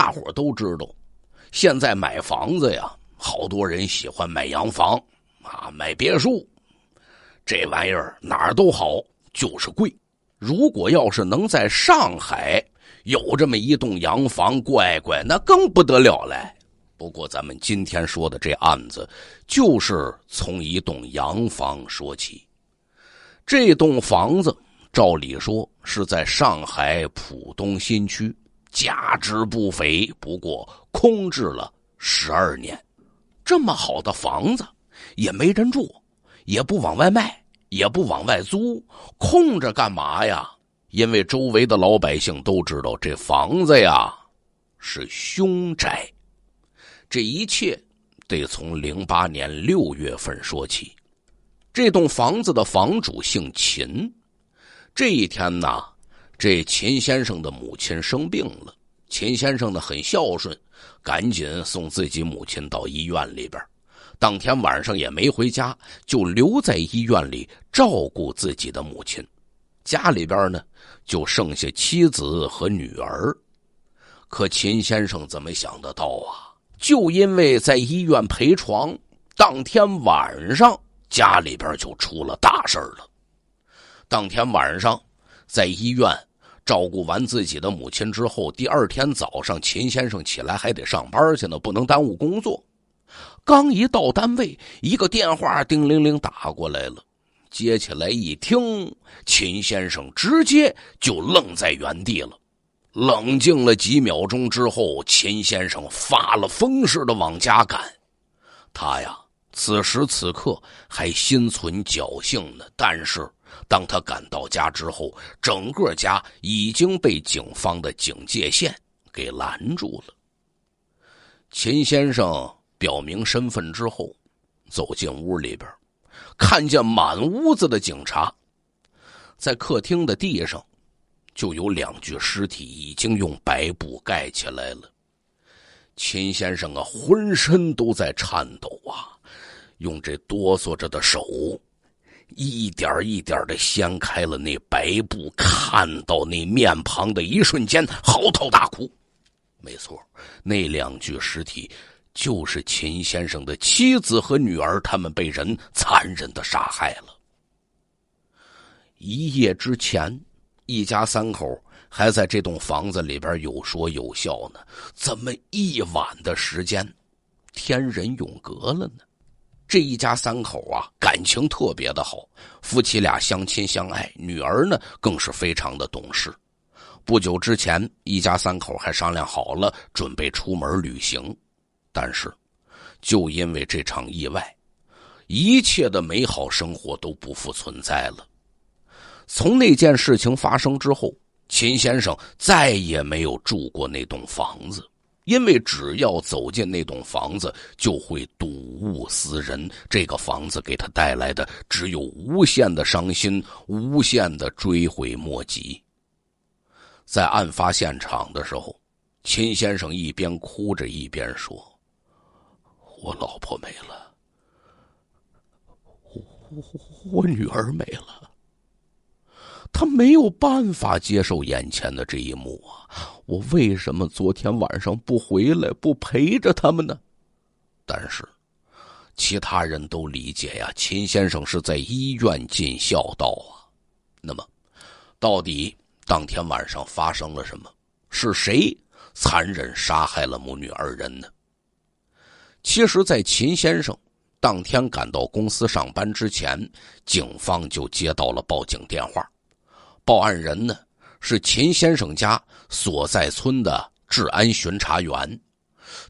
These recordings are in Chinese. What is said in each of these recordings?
大伙都知道，现在买房子呀，好多人喜欢买洋房啊，买别墅，这玩意儿哪儿都好，就是贵。如果要是能在上海有这么一栋洋房，乖乖，那更不得了了。不过咱们今天说的这案子，就是从一栋洋房说起。这栋房子，照理说是在上海浦东新区。价值不菲，不过空置了十二年，这么好的房子也没人住，也不往外卖，也不往外租，空着干嘛呀？因为周围的老百姓都知道这房子呀是凶宅。这一切得从零八年六月份说起。这栋房子的房主姓秦。这一天呢。这秦先生的母亲生病了，秦先生呢很孝顺，赶紧送自己母亲到医院里边。当天晚上也没回家，就留在医院里照顾自己的母亲。家里边呢就剩下妻子和女儿。可秦先生怎么想得到啊？就因为在医院陪床，当天晚上家里边就出了大事了。当天晚上在医院。照顾完自己的母亲之后，第二天早上，秦先生起来还得上班去呢，不能耽误工作。刚一到单位，一个电话叮铃铃打过来了，接起来一听，秦先生直接就愣在原地了。冷静了几秒钟之后，秦先生发了疯似的往家赶。他呀，此时此刻还心存侥幸呢，但是。当他赶到家之后，整个家已经被警方的警戒线给拦住了。秦先生表明身份之后，走进屋里边，看见满屋子的警察，在客厅的地上，就有两具尸体已经用白布盖起来了。秦先生啊，浑身都在颤抖啊，用这哆嗦着的手。一点一点的掀开了那白布，看到那面庞的一瞬间，嚎啕大哭。没错，那两具尸体就是秦先生的妻子和女儿，他们被人残忍的杀害了。一夜之前，一家三口还在这栋房子里边有说有笑呢，怎么一晚的时间，天人永隔了呢？这一家三口啊，感情特别的好，夫妻俩相亲相爱，女儿呢更是非常的懂事。不久之前，一家三口还商量好了准备出门旅行，但是就因为这场意外，一切的美好生活都不复存在了。从那件事情发生之后，秦先生再也没有住过那栋房子。因为只要走进那栋房子，就会睹物思人。这个房子给他带来的只有无限的伤心，无限的追悔莫及。在案发现场的时候，秦先生一边哭着一边说：“我老婆没了，我我女儿没了。”他没有办法接受眼前的这一幕啊！我为什么昨天晚上不回来，不陪着他们呢？但是，其他人都理解呀。秦先生是在医院尽孝道啊。那么，到底当天晚上发生了什么？是谁残忍杀害了母女二人呢？其实，在秦先生当天赶到公司上班之前，警方就接到了报警电话。报案人呢是秦先生家所在村的治安巡查员。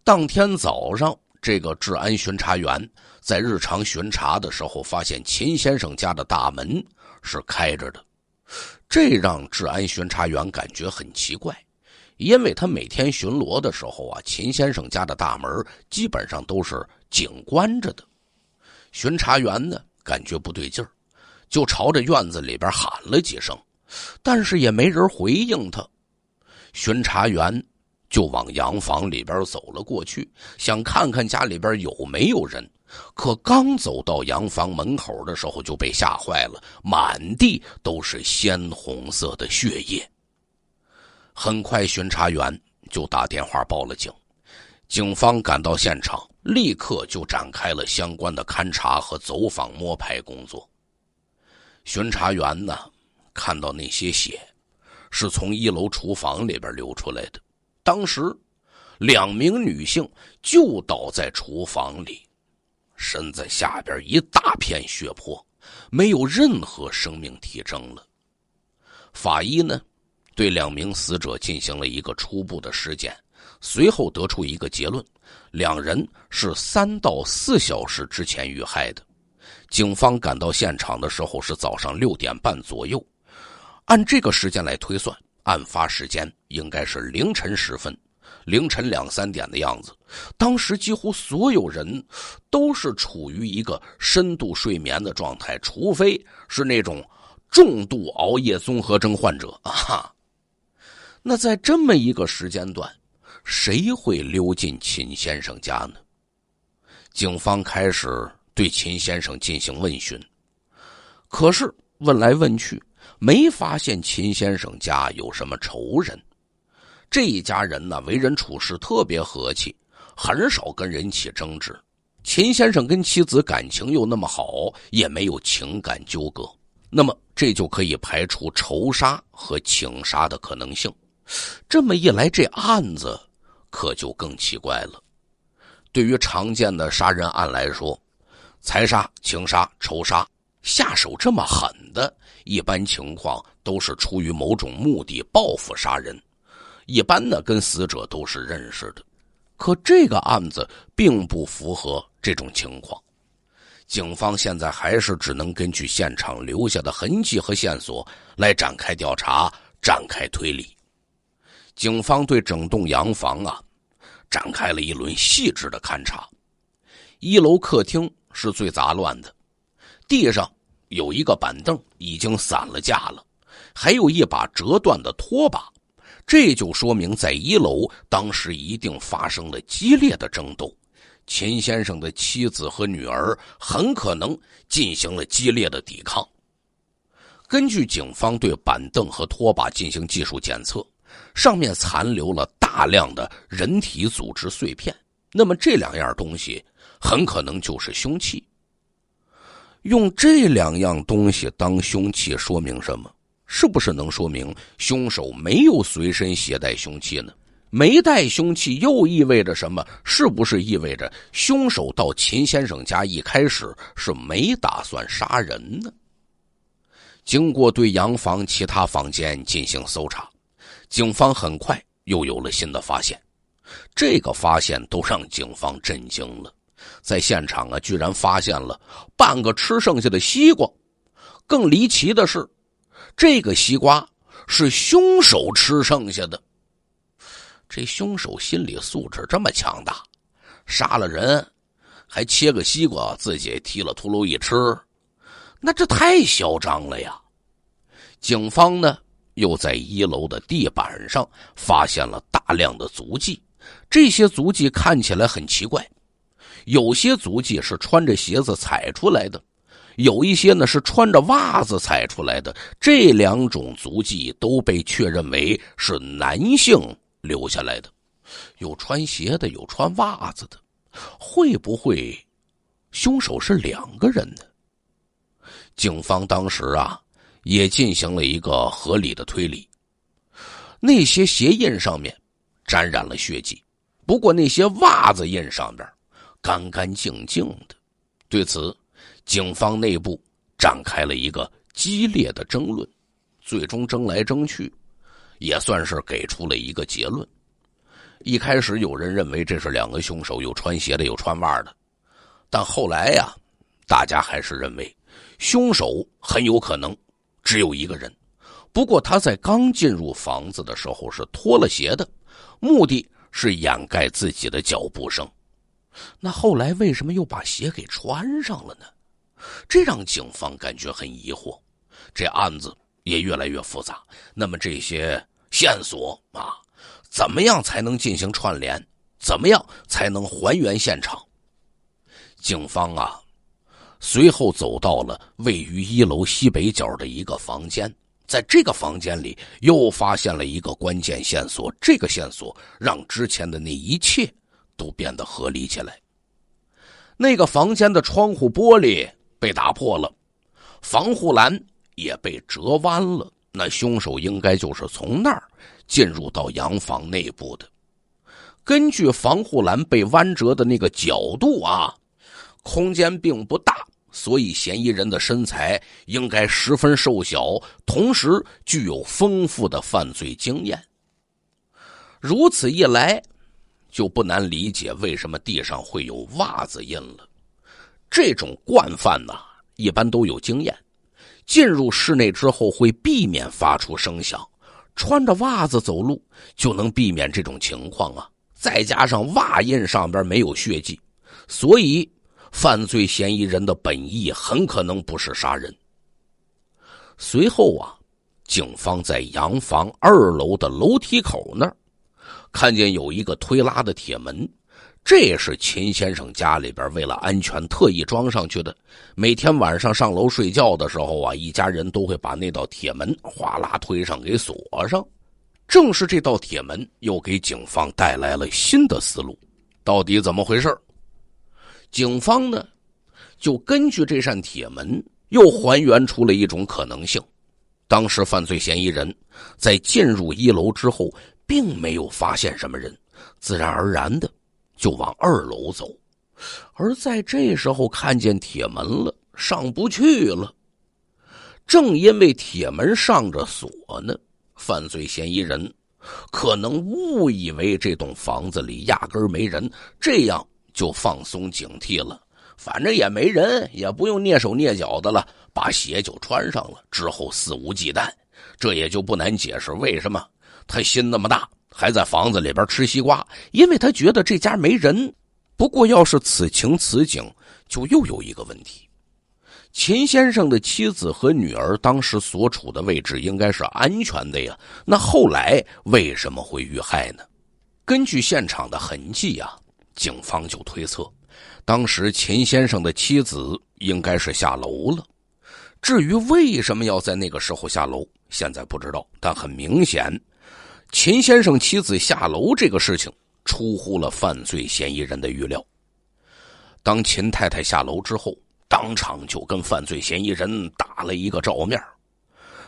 当天早上，这个治安巡查员在日常巡查的时候，发现秦先生家的大门是开着的，这让治安巡查员感觉很奇怪，因为他每天巡逻的时候啊，秦先生家的大门基本上都是紧关着的。巡查员呢感觉不对劲儿，就朝着院子里边喊了几声。但是也没人回应他，巡查员就往洋房里边走了过去，想看看家里边有没有人。可刚走到洋房门口的时候，就被吓坏了，满地都是鲜红色的血液。很快，巡查员就打电话报了警，警方赶到现场，立刻就展开了相关的勘查和走访摸排工作。巡查员呢？看到那些血，是从一楼厨房里边流出来的。当时，两名女性就倒在厨房里，身子下边一大片血泊，没有任何生命体征了。法医呢，对两名死者进行了一个初步的尸检，随后得出一个结论：两人是三到四小时之前遇害的。警方赶到现场的时候是早上六点半左右。按这个时间来推算，案发时间应该是凌晨时分，凌晨两三点的样子。当时几乎所有人都是处于一个深度睡眠的状态，除非是那种重度熬夜综合症患者啊。那在这么一个时间段，谁会溜进秦先生家呢？警方开始对秦先生进行问询，可是问来问去。没发现秦先生家有什么仇人，这一家人呢，为人处事特别和气，很少跟人起争执。秦先生跟妻子感情又那么好，也没有情感纠葛，那么这就可以排除仇杀和情杀的可能性。这么一来，这案子可就更奇怪了。对于常见的杀人案来说，财杀、情杀、仇杀，下手这么狠的。一般情况都是出于某种目的报复杀人，一般呢跟死者都是认识的，可这个案子并不符合这种情况。警方现在还是只能根据现场留下的痕迹和线索来展开调查，展开推理。警方对整栋洋房啊展开了一轮细致的勘查，一楼客厅是最杂乱的，地上。有一个板凳已经散了架了，还有一把折断的拖把，这就说明在一楼当时一定发生了激烈的争斗，秦先生的妻子和女儿很可能进行了激烈的抵抗。根据警方对板凳和拖把进行技术检测，上面残留了大量的人体组织碎片，那么这两样东西很可能就是凶器。用这两样东西当凶器，说明什么？是不是能说明凶手没有随身携带凶器呢？没带凶器又意味着什么？是不是意味着凶手到秦先生家一开始是没打算杀人呢？经过对洋房其他房间进行搜查，警方很快又有了新的发现，这个发现都让警方震惊了。在现场啊，居然发现了半个吃剩下的西瓜。更离奇的是，这个西瓜是凶手吃剩下的。这凶手心理素质这么强大，杀了人，还切个西瓜自己提了秃噜一吃，那这太嚣张了呀！警方呢，又在一楼的地板上发现了大量的足迹，这些足迹看起来很奇怪。有些足迹是穿着鞋子踩出来的，有一些呢是穿着袜子踩出来的。这两种足迹都被确认为是男性留下来的，有穿鞋的，有穿袜子的。会不会凶手是两个人呢？警方当时啊也进行了一个合理的推理。那些鞋印上面沾染了血迹，不过那些袜子印上边。干干净净的，对此，警方内部展开了一个激烈的争论，最终争来争去，也算是给出了一个结论。一开始有人认为这是两个凶手，有穿鞋的，有穿袜的，但后来呀，大家还是认为凶手很有可能只有一个人。不过他在刚进入房子的时候是脱了鞋的，目的是掩盖自己的脚步声。那后来为什么又把鞋给穿上了呢？这让警方感觉很疑惑，这案子也越来越复杂。那么这些线索啊，怎么样才能进行串联？怎么样才能还原现场？警方啊，随后走到了位于一楼西北角的一个房间，在这个房间里又发现了一个关键线索。这个线索让之前的那一切。都变得合理起来。那个房间的窗户玻璃被打破了，防护栏也被折弯了。那凶手应该就是从那儿进入到洋房内部的。根据防护栏被弯折的那个角度啊，空间并不大，所以嫌疑人的身材应该十分瘦小，同时具有丰富的犯罪经验。如此一来。就不难理解为什么地上会有袜子印了。这种惯犯呐，一般都有经验。进入室内之后，会避免发出声响，穿着袜子走路就能避免这种情况啊。再加上袜印上边没有血迹，所以犯罪嫌疑人的本意很可能不是杀人。随后啊，警方在洋房二楼的楼梯口那儿。看见有一个推拉的铁门，这是秦先生家里边为了安全特意装上去的。每天晚上上楼睡觉的时候啊，一家人都会把那道铁门哗啦推上给锁上。正是这道铁门，又给警方带来了新的思路。到底怎么回事？警方呢，就根据这扇铁门，又还原出了一种可能性：当时犯罪嫌疑人在进入一楼之后。并没有发现什么人，自然而然的就往二楼走。而在这时候看见铁门了，上不去了。正因为铁门上着锁呢，犯罪嫌疑人可能误以为这栋房子里压根没人，这样就放松警惕了。反正也没人，也不用蹑手蹑脚的了，把鞋就穿上了，之后肆无忌惮。这也就不难解释为什么。他心那么大，还在房子里边吃西瓜，因为他觉得这家没人。不过，要是此情此景，就又有一个问题：秦先生的妻子和女儿当时所处的位置应该是安全的呀？那后来为什么会遇害呢？根据现场的痕迹啊，警方就推测，当时秦先生的妻子应该是下楼了。至于为什么要在那个时候下楼，现在不知道，但很明显。秦先生妻子下楼这个事情出乎了犯罪嫌疑人的预料。当秦太太下楼之后，当场就跟犯罪嫌疑人打了一个照面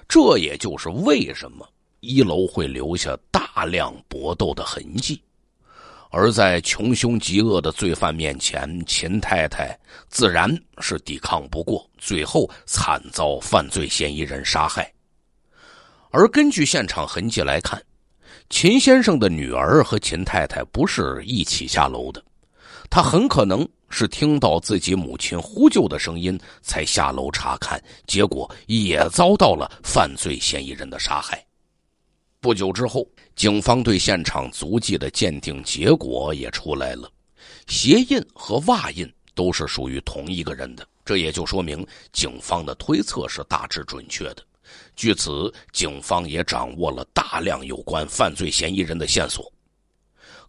这也就是为什么一楼会留下大量搏斗的痕迹。而在穷凶极恶的罪犯面前，秦太太自然是抵抗不过，最后惨遭犯罪嫌疑人杀害。而根据现场痕迹来看，秦先生的女儿和秦太太不是一起下楼的，他很可能是听到自己母亲呼救的声音才下楼查看，结果也遭到了犯罪嫌疑人的杀害。不久之后，警方对现场足迹的鉴定结果也出来了，鞋印和袜印都是属于同一个人的，这也就说明警方的推测是大致准确的。据此，警方也掌握了大量有关犯罪嫌疑人的线索。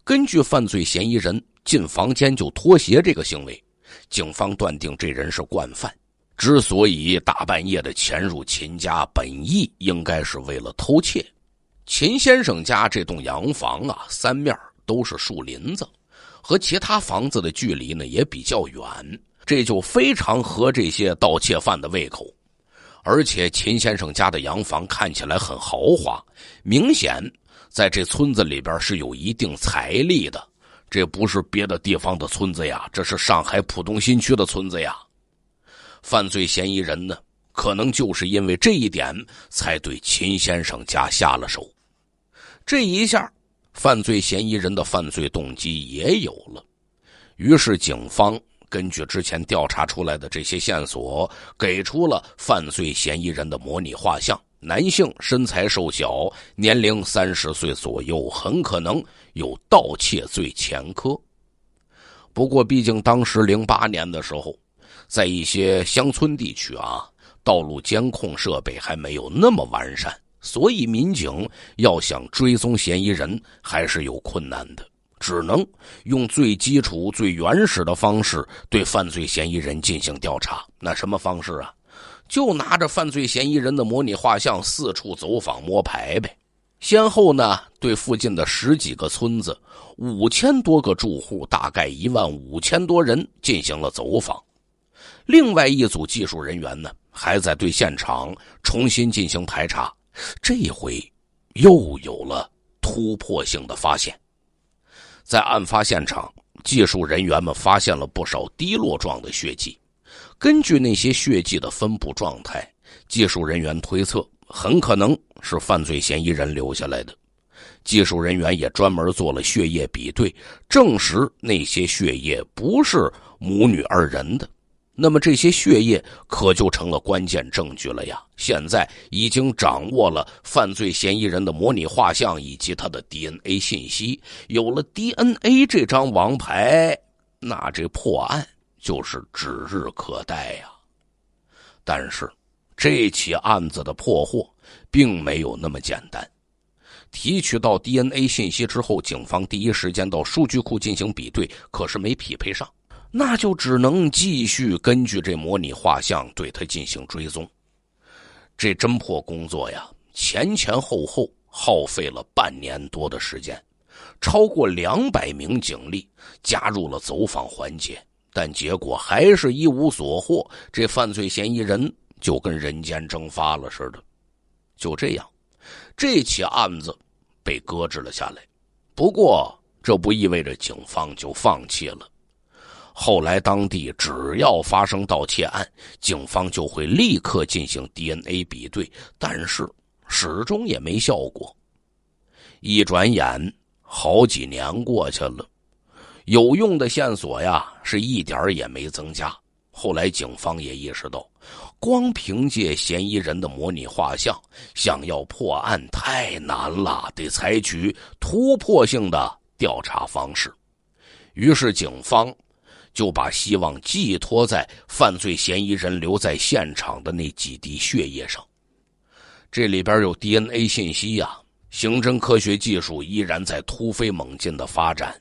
根据犯罪嫌疑人进房间就脱鞋这个行为，警方断定这人是惯犯。之所以大半夜的潜入秦家，本意应该是为了偷窃。秦先生家这栋洋房啊，三面都是树林子，和其他房子的距离呢也比较远，这就非常合这些盗窃犯的胃口。而且秦先生家的洋房看起来很豪华，明显在这村子里边是有一定财力的。这不是别的地方的村子呀，这是上海浦东新区的村子呀。犯罪嫌疑人呢，可能就是因为这一点才对秦先生家下了手。这一下，犯罪嫌疑人的犯罪动机也有了。于是警方。根据之前调查出来的这些线索，给出了犯罪嫌疑人的模拟画像：男性，身材瘦小，年龄三十岁左右，很可能有盗窃罪前科。不过，毕竟当时零八年的时候，在一些乡村地区啊，道路监控设备还没有那么完善，所以民警要想追踪嫌疑人还是有困难的。只能用最基础、最原始的方式对犯罪嫌疑人进行调查。那什么方式啊？就拿着犯罪嫌疑人的模拟画像四处走访摸排呗。先后呢，对附近的十几个村子、五千多个住户，大概一万五千多人进行了走访。另外一组技术人员呢，还在对现场重新进行排查。这一回又有了突破性的发现。在案发现场，技术人员们发现了不少滴落状的血迹。根据那些血迹的分布状态，技术人员推测很可能是犯罪嫌疑人留下来的。技术人员也专门做了血液比对，证实那些血液不是母女二人的。那么这些血液可就成了关键证据了呀！现在已经掌握了犯罪嫌疑人的模拟画像以及他的 DNA 信息，有了 DNA 这张王牌，那这破案就是指日可待呀！但是这起案子的破获并没有那么简单。提取到 DNA 信息之后，警方第一时间到数据库进行比对，可是没匹配上。那就只能继续根据这模拟画像对他进行追踪。这侦破工作呀，前前后后耗费了半年多的时间，超过两百名警力加入了走访环节，但结果还是一无所获。这犯罪嫌疑人就跟人间蒸发了似的。就这样，这起案子被搁置了下来。不过，这不意味着警方就放弃了。后来，当地只要发生盗窃案，警方就会立刻进行 DNA 比对，但是始终也没效果。一转眼，好几年过去了，有用的线索呀是一点也没增加。后来，警方也意识到，光凭借嫌疑人的模拟画像想要破案太难了，得采取突破性的调查方式。于是，警方。就把希望寄托在犯罪嫌疑人留在现场的那几滴血液上，这里边有 DNA 信息呀。刑侦科学技术依然在突飞猛进的发展，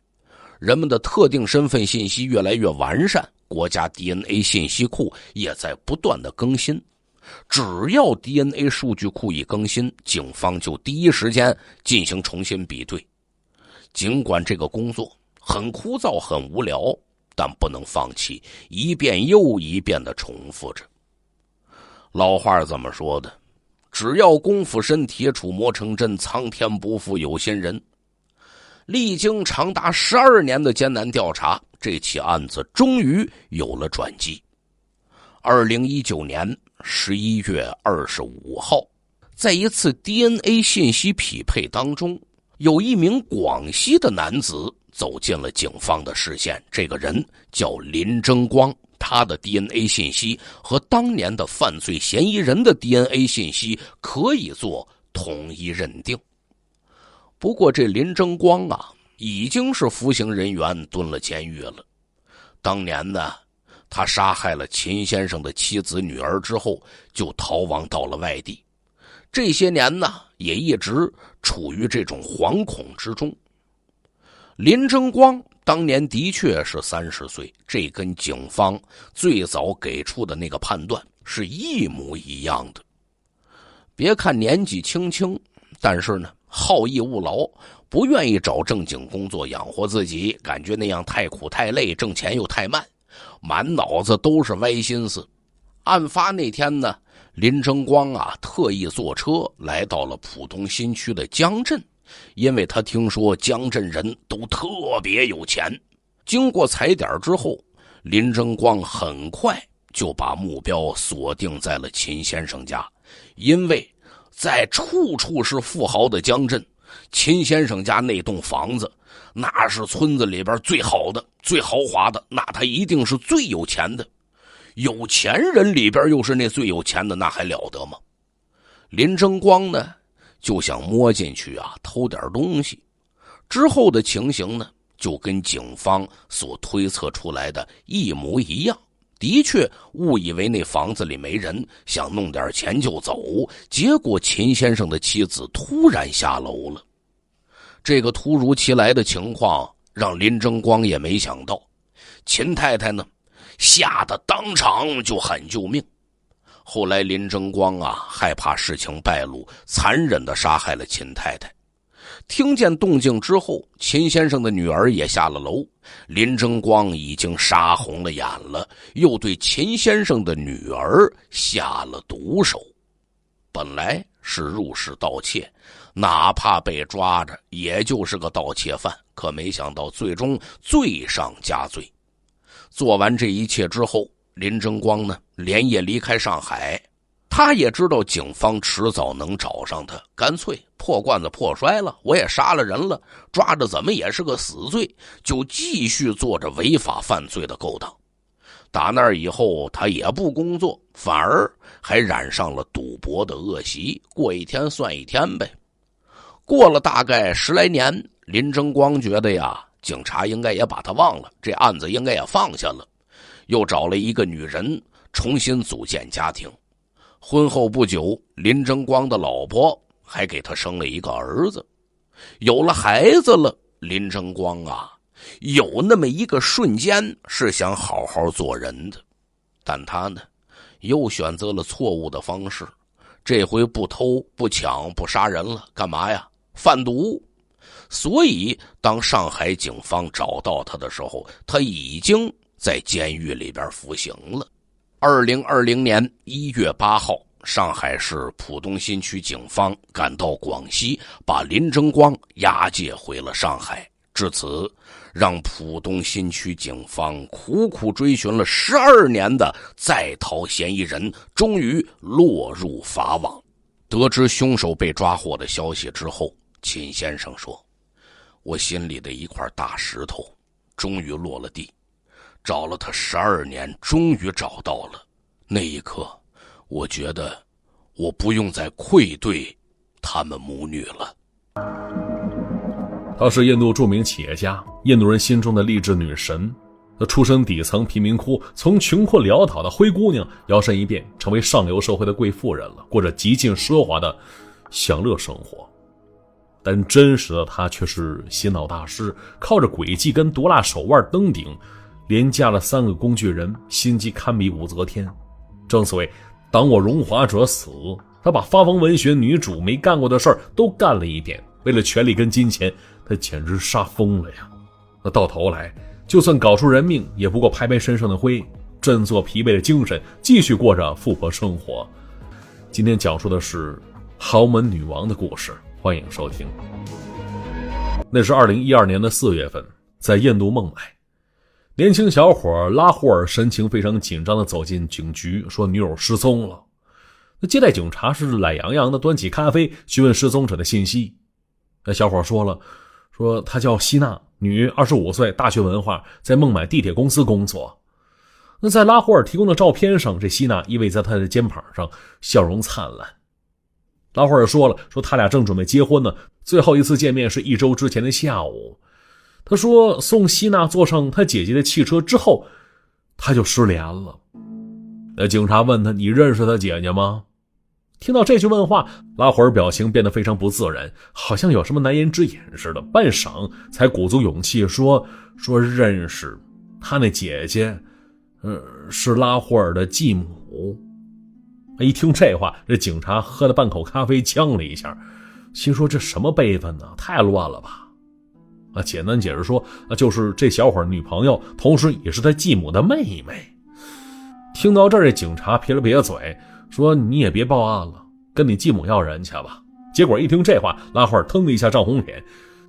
人们的特定身份信息越来越完善，国家 DNA 信息库也在不断的更新。只要 DNA 数据库一更新，警方就第一时间进行重新比对。尽管这个工作很枯燥、很无聊。但不能放弃，一遍又一遍的重复着。老话怎么说的？只要功夫深，铁杵磨成针，苍天不负有心人。历经长达十二年的艰难调查，这起案子终于有了转机。二零一九年十一月二十五号，在一次 DNA 信息匹配当中，有一名广西的男子。走进了警方的视线。这个人叫林争光，他的 DNA 信息和当年的犯罪嫌疑人的 DNA 信息可以做统一认定。不过，这林争光啊，已经是服刑人员，蹲了监狱了。当年呢，他杀害了秦先生的妻子、女儿之后，就逃亡到了外地。这些年呢，也一直处于这种惶恐之中。林争光当年的确是三十岁，这跟警方最早给出的那个判断是一模一样的。别看年纪轻轻，但是呢，好逸恶劳，不愿意找正经工作养活自己，感觉那样太苦太累，挣钱又太慢，满脑子都是歪心思。案发那天呢，林争光啊特意坐车来到了浦东新区的江镇。因为他听说江镇人都特别有钱。经过踩点之后，林争光很快就把目标锁定在了秦先生家。因为在处处是富豪的江镇，秦先生家那栋房子，那是村子里边最好的、最豪华的，那他一定是最有钱的。有钱人里边又是那最有钱的，那还了得吗？林争光呢？就想摸进去啊，偷点东西。之后的情形呢，就跟警方所推测出来的一模一样。的确，误以为那房子里没人，想弄点钱就走。结果，秦先生的妻子突然下楼了。这个突如其来的情况让林争光也没想到。秦太太呢，吓得当场就喊救命。后来，林争光啊，害怕事情败露，残忍的杀害了秦太太。听见动静之后，秦先生的女儿也下了楼。林争光已经杀红了眼了，又对秦先生的女儿下了毒手。本来是入室盗窃，哪怕被抓着，也就是个盗窃犯。可没想到，最终罪上加罪。做完这一切之后。林争光呢？连夜离开上海，他也知道警方迟早能找上他，干脆破罐子破摔了。我也杀了人了，抓着怎么也是个死罪，就继续做着违法犯罪的勾当。打那以后，他也不工作，反而还染上了赌博的恶习，过一天算一天呗。过了大概十来年，林争光觉得呀，警察应该也把他忘了，这案子应该也放下了。又找了一个女人，重新组建家庭。婚后不久，林争光的老婆还给他生了一个儿子。有了孩子了，林争光啊，有那么一个瞬间是想好好做人的，但他呢，又选择了错误的方式。这回不偷不抢不杀人了，干嘛呀？贩毒。所以，当上海警方找到他的时候，他已经。在监狱里边服刑了。二零二零年一月八号，上海市浦东新区警方赶到广西，把林争光押解回了上海。至此，让浦东新区警方苦苦追寻了十二年的在逃嫌疑人，终于落入法网。得知凶手被抓获的消息之后，秦先生说：“我心里的一块大石头终于落了地。”找了他十二年，终于找到了。那一刻，我觉得我不用再愧对他们母女了。她是印度著名企业家，印度人心中的励志女神。她出身底层贫民窟，从穷困潦倒的灰姑娘摇身一变，成为上流社会的贵妇人了，过着极尽奢华的享乐生活。但真实的她却是心脑大师，靠着诡计跟毒辣手腕登顶。连嫁了三个工具人，心机堪比武则天。正所谓“挡我荣华者死”。他把发疯文学女主没干过的事儿都干了一遍。为了权力跟金钱，他简直杀疯了呀！那到头来，就算搞出人命，也不过拍拍身上的灰，振作疲惫的精神，继续过着富婆生活。今天讲述的是豪门女王的故事，欢迎收听。那是二零一二年的四月份，在印度孟买。年轻小伙拉霍尔神情非常紧张的走进警局，说：“女友失踪了。”那接待警察是懒洋洋的端起咖啡，询问失踪者的信息。那小伙说了：“说他叫希娜，女，二十五岁，大学文化，在孟买地铁公司工作。”那在拉霍尔提供的照片上，这希娜依偎在他的肩膀上，笑容灿烂。拉霍尔说了：“说他俩正准备结婚呢，最后一次见面是一周之前的下午。”他说：“送希娜坐上他姐姐的汽车之后，他就失联了。”那警察问他：“你认识他姐姐吗？”听到这句问话，拉霍尔表情变得非常不自然，好像有什么难言之隐似的。半晌，才鼓足勇气说：“说认识，他那姐姐，嗯，是拉霍尔的继母。”一听这话，这警察喝了半口咖啡，呛了一下，心说：“这什么辈分呢？太乱了吧！”啊，简单解释说，啊，就是这小伙女朋友，同时也是他继母的妹妹。听到这儿，警察撇了撇嘴，说：“你也别报案了，跟你继母要人去吧。”结果一听这话，拉花腾的一下涨红脸，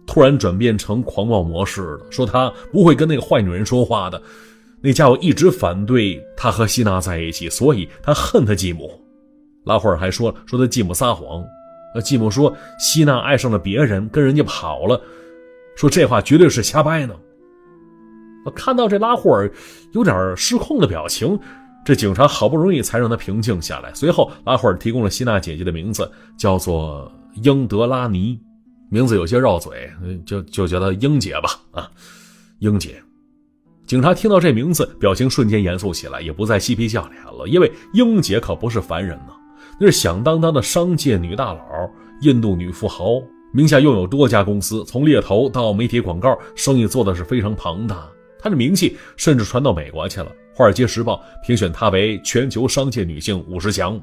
突然转变成狂暴模式了，说：“他不会跟那个坏女人说话的。那家伙一直反对他和希娜在一起，所以他恨他继母。”拉花还说：“说他继母撒谎，呃，继母说希娜爱上了别人，跟人家跑了。”说这话绝对是瞎掰呢。我看到这拉霍尔有点失控的表情，这警察好不容易才让他平静下来。随后，拉霍尔提供了希娜姐姐的名字，叫做英德拉尼，名字有些绕嘴，就就叫她英姐吧。啊，英姐，警察听到这名字，表情瞬间严肃起来，也不再嬉皮笑脸了，因为英姐可不是凡人呢，那是响当当的商界女大佬，印度女富豪。名下拥有多家公司，从猎头到媒体广告，生意做的是非常庞大。他的名气甚至传到美国去了，《华尔街时报》评选他为全球商界女性五十强。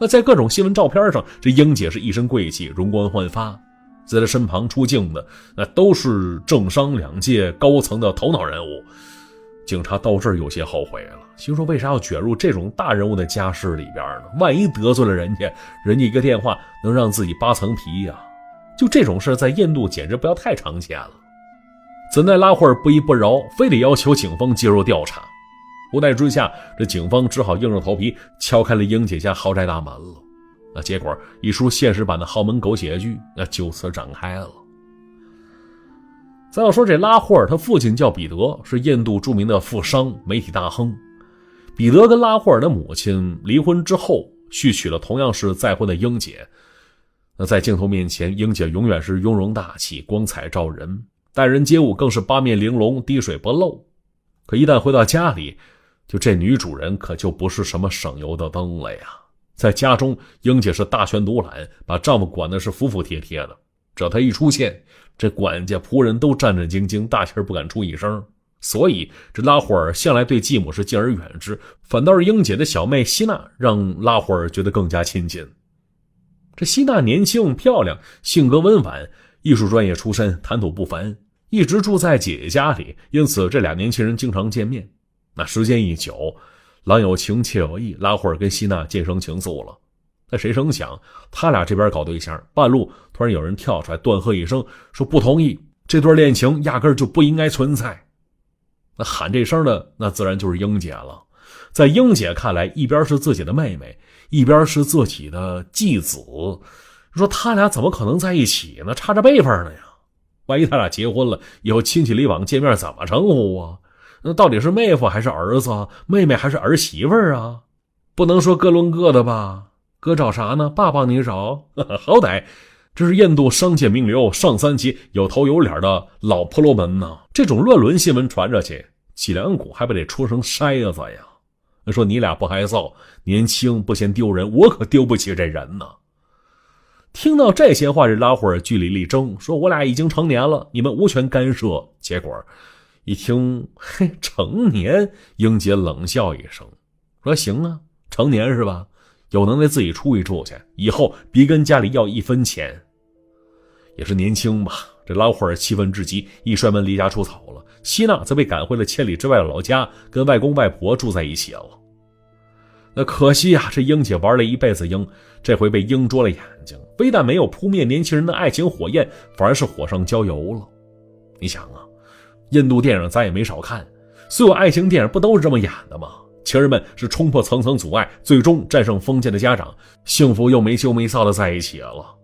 那在各种新闻照片上，这英姐是一身贵气，容光焕发。在她身旁出镜的，那都是政商两界高层的头脑人物。警察到这儿有些后悔了，心说：为啥要卷入这种大人物的家事里边呢？万一得罪了人家，人家一个电话能让自己扒层皮呀！就这种事，在印度简直不要太常见了。怎奈拉霍尔不依不饶，非得要求警方介入调查。无奈之下，这警方只好硬着头皮敲开了英姐家豪宅大门了。那结果，一出现实版的豪门狗血剧，那就此展开了。再要说这拉霍尔，他父亲叫彼得，是印度著名的富商、媒体大亨。彼得跟拉霍尔的母亲离婚之后，续娶了同样是再婚的英姐。那在镜头面前，英姐永远是雍容大气、光彩照人，待人接物更是八面玲珑、滴水不漏。可一旦回到家里，就这女主人可就不是什么省油的灯了呀！在家中，英姐是大权独揽，把丈夫管的是服服帖帖的。只要她一出现，这管家仆人都战战兢兢，大气儿不敢出一声。所以，这拉霍尔向来对继母是敬而远之，反倒是英姐的小妹希娜，让拉霍尔觉得更加亲近。这希娜年轻漂亮，性格温婉，艺术专业出身，谈吐不凡，一直住在姐姐家里，因此这俩年轻人经常见面。那时间一久，郎有情妾有意，拉霍尔跟希娜渐生情愫了。那谁成想，他俩这边搞对象，半路突然有人跳出来，断喝一声，说不同意这段恋情，压根就不应该存在。那喊这声的，那自然就是英姐了。在英姐看来，一边是自己的妹妹。一边是自己的继子，你说他俩怎么可能在一起呢？差着辈分呢呀！万一他俩结婚了，以后亲戚离往见面怎么称呼啊？那到底是妹夫还是儿子，妹妹还是儿媳妇啊？不能说各论各的吧？哥找啥呢？爸帮你找？好歹这是印度商界名流、上三级有头有脸的老婆罗门呢，这种乱伦新闻传着去，脊梁骨还不得出成筛子呀？说你俩不害臊，年轻不嫌丢人，我可丢不起这人呢。听到这些话，这拉伙据理力争，说我俩已经成年了，你们无权干涉。结果一听嘿，成年，英杰冷笑一声，说：“行啊，成年是吧？有能耐自己出一住去，以后别跟家里要一分钱。也是年轻吧。”这老伙儿气愤至极，一摔门离家出走了。希娜则被赶回了千里之外的老家，跟外公外婆住在一起了。那可惜啊，这英姐玩了一辈子英，这回被英捉了眼睛，非但没有扑灭年轻人的爱情火焰，反而是火上浇油了。你想啊，印度电影咱也没少看，所有爱情电影不都是这么演的吗？情人们是冲破层层阻碍，最终战胜封建的家长，幸福又没羞没臊的在一起了。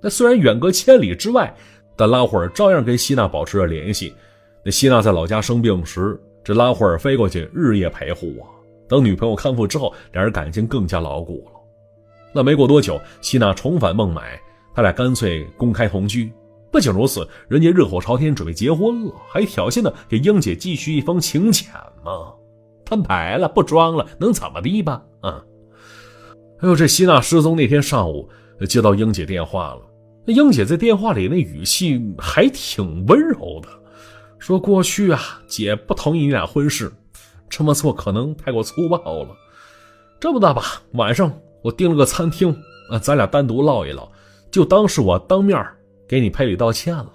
那虽然远隔千里之外，但拉霍尔照样跟希娜保持着联系。那希娜在老家生病时，这拉霍尔飞过去日夜陪护啊。等女朋友康复之后，两人感情更加牢固了。那没过多久，希娜重返孟买，他俩干脆公开同居。不仅如此，人家热火朝天准备结婚了，还挑衅的给英姐寄去一封请柬嘛，摊牌了，不装了，能怎么地吧？嗯，哎呦，这希娜失踪那天上午接到英姐电话了。那英姐在电话里那语气还挺温柔的，说：“过去啊，姐不同意你俩婚事，这么做可能太过粗暴了。这么的吧，晚上我订了个餐厅，啊，咱俩单独唠一唠，就当是我当面给你赔礼道歉了。”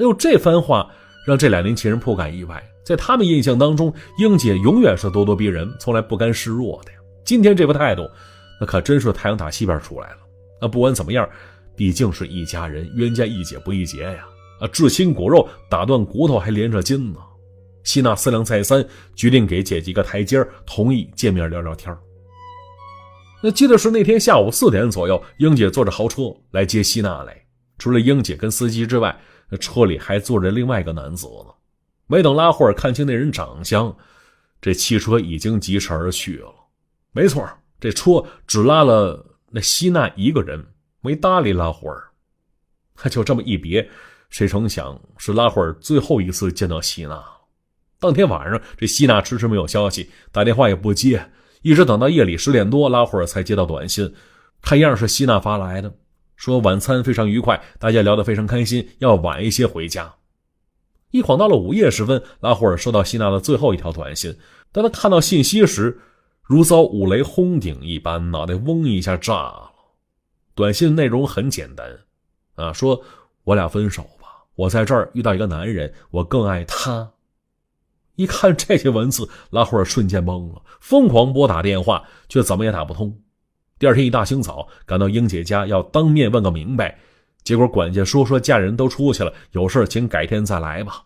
哎呦，这番话让这俩年轻人颇感意外，在他们印象当中，英姐永远是咄咄逼人，从来不甘示弱的呀。今天这副态度，那可真是太阳打西边出来了。那不管怎么样。毕竟是一家人，冤家宜解不宜结呀！啊，至亲骨肉打断骨头还连着筋呢。希娜思量再三，决定给姐姐一个台阶，同意见面聊聊天。那记得是那天下午四点左右，英姐坐着豪车来接希娜来。除了英姐跟司机之外，车里还坐着另外一个男子呢。没等拉霍尔看清那人长相，这汽车已经疾驰而去了。没错，这车只拉了那希娜一个人。没搭理拉霍尔，就这么一别，谁成想是拉霍尔最后一次见到希娜。当天晚上，这希娜迟迟没有消息，打电话也不接，一直等到夜里十点多，拉霍尔才接到短信，看样是希娜发来的，说晚餐非常愉快，大家聊得非常开心，要晚一些回家。一晃到了午夜时分，拉霍尔收到希娜的最后一条短信，当他看到信息时，如遭五雷轰顶一般，脑袋嗡一下炸了。短信内容很简单，啊，说我俩分手吧。我在这儿遇到一个男人，我更爱他。一看这些文字，拉霍尔瞬间懵了，疯狂拨打电话，却怎么也打不通。第二天一大清早赶到英姐家，要当面问个明白，结果管家说说家人都出去了，有事请改天再来吧。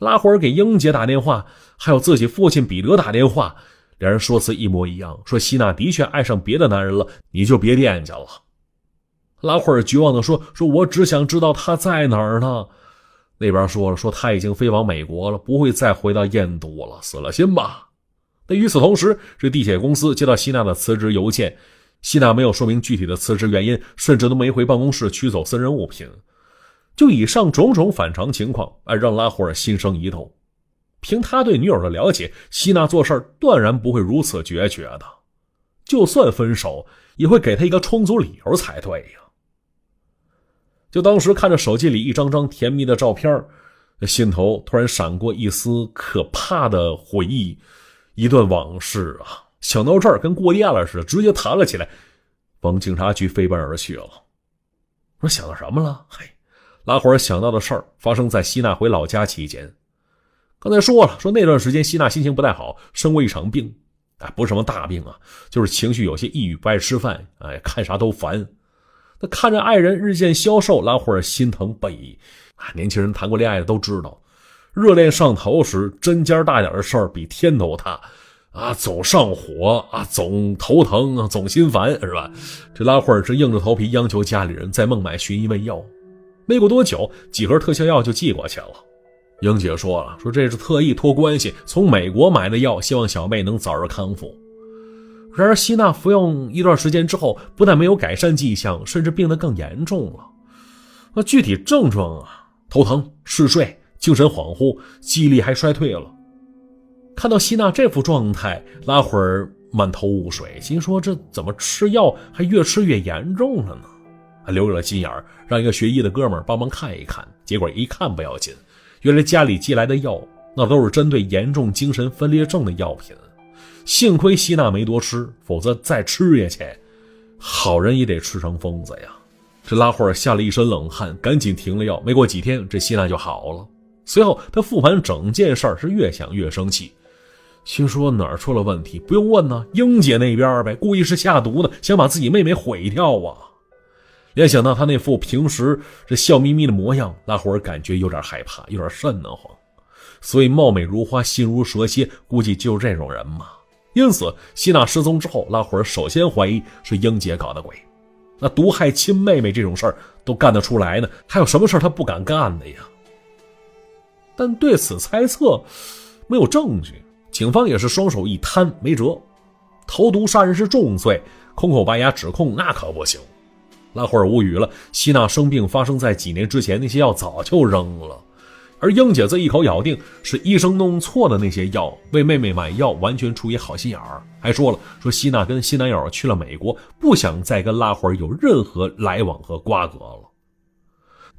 拉霍尔给英姐打电话，还有自己父亲彼得打电话。两人说辞一模一样，说希娜的确爱上别的男人了，你就别惦记了。拉霍尔绝望地说：“说我只想知道他在哪儿呢？”那边说了，说他已经飞往美国了，不会再回到印度了。死了心吧。那与此同时，这地铁公司接到希娜的辞职邮件，希娜没有说明具体的辞职原因，甚至都没回办公室取走私人物品。就以上种种反常情况，哎，让拉霍尔心生疑窦。凭他对女友的了解，希娜做事儿断然不会如此决绝的，就算分手，也会给他一个充足理由才对呀。就当时看着手机里一张张甜蜜的照片，心头突然闪过一丝可怕的回忆，一段往事啊！想到这儿，跟过电了似的，直接弹了起来，往警察局飞奔而去了。我说想到什么了？嘿，拉伙儿想到的事儿发生在希娜回老家期间。刚才说了，说那段时间希娜心情不太好，生过一场病，啊，不是什么大病啊，就是情绪有些抑郁，不爱吃饭，哎，看啥都烦。那看着爱人日渐消瘦，拉霍尔心疼不已啊。年轻人谈过恋爱的都知道，热恋上头时，针尖大点的事儿比天都大啊，总上火啊，总头疼啊，总心烦是吧？这拉霍尔是硬着头皮央求家里人在孟买寻一味药，没过多久，几盒特效药就寄过去了。英姐说了，说这是特意托关系从美国买的药，希望小妹能早日康复。然而，希娜服用一段时间之后，不但没有改善迹象，甚至病得更严重了。那具体症状啊，头疼、嗜睡、精神恍惚，记忆力还衰退了。看到希娜这副状态，拉会儿满头雾水，心说这怎么吃药还越吃越严重了呢？还留了个心眼儿，让一个学医的哥们帮忙看一看。结果一看不要紧。原来家里寄来的药，那都是针对严重精神分裂症的药品。幸亏希娜没多吃，否则再吃下去，好人也得吃成疯子呀！这拉霍尔吓了一身冷汗，赶紧停了药。没过几天，这希娜就好了。随后他复盘整件事儿，是越想越生气。心说哪儿出了问题？不用问呢，英姐那边呗，故意是下毒的，想把自己妹妹毁掉啊！联想到他那副平时这笑眯眯的模样，拉伙儿感觉有点害怕，有点瘆得慌。所以貌美如花，心如蛇蝎，估计就是这种人嘛。因此，希娜失踪之后，拉伙儿首先怀疑是英姐搞的鬼。那毒害亲妹妹这种事儿都干得出来呢，还有什么事儿他不敢干的呀？但对此猜测，没有证据，警方也是双手一摊，没辙。投毒杀人是重罪，空口白牙指控那可不行。拉霍尔无语了。希娜生病发生在几年之前，那些药早就扔了。而英姐则一口咬定是医生弄错的那些药，为妹妹买药完全出于好心眼儿。还说了，说希娜跟新男友去了美国，不想再跟拉霍尔有任何来往和瓜葛了。